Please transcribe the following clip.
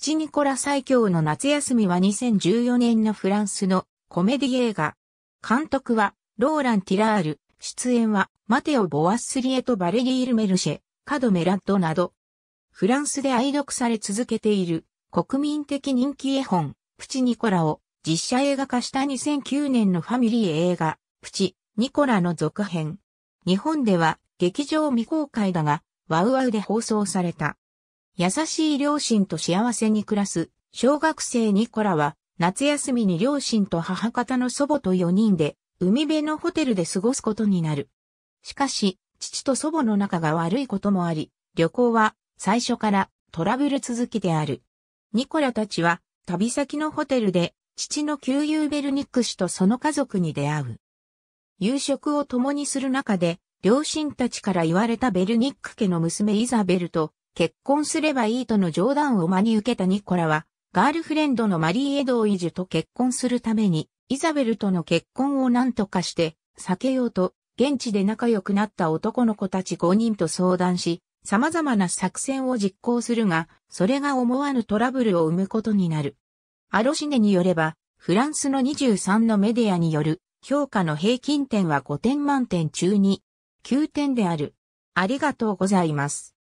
プチニコラ最強の夏休みは2014年のフランスのコメディ映画。監督はローラン・ティラール、出演はマテオ・ボワッスリエとバレリー・ル・メルシェ、カド・メラッドなど。フランスで愛読され続けている国民的人気絵本、プチニコラを実写映画化した2009年のファミリー映画、プチニコラの続編。日本では劇場未公開だが、ワウワウで放送された。優しい両親と幸せに暮らす小学生ニコラは夏休みに両親と母方の祖母と4人で海辺のホテルで過ごすことになる。しかし、父と祖母の仲が悪いこともあり、旅行は最初からトラブル続きである。ニコラたちは旅先のホテルで父の旧友ベルニック氏とその家族に出会う。夕食を共にする中で、両親たちから言われたベルニック家の娘イザベルと結婚すればいいとの冗談を真に受けたニコラは、ガールフレンドのマリー・エドウイジュと結婚するために、イザベルとの結婚を何とかして、避けようと、現地で仲良くなった男の子たち5人と相談し、様々な作戦を実行するが、それが思わぬトラブルを生むことになる。アロシネによれば、フランスの23のメディアによる評価の平均点は5点満点中に9点である。ありがとうございます。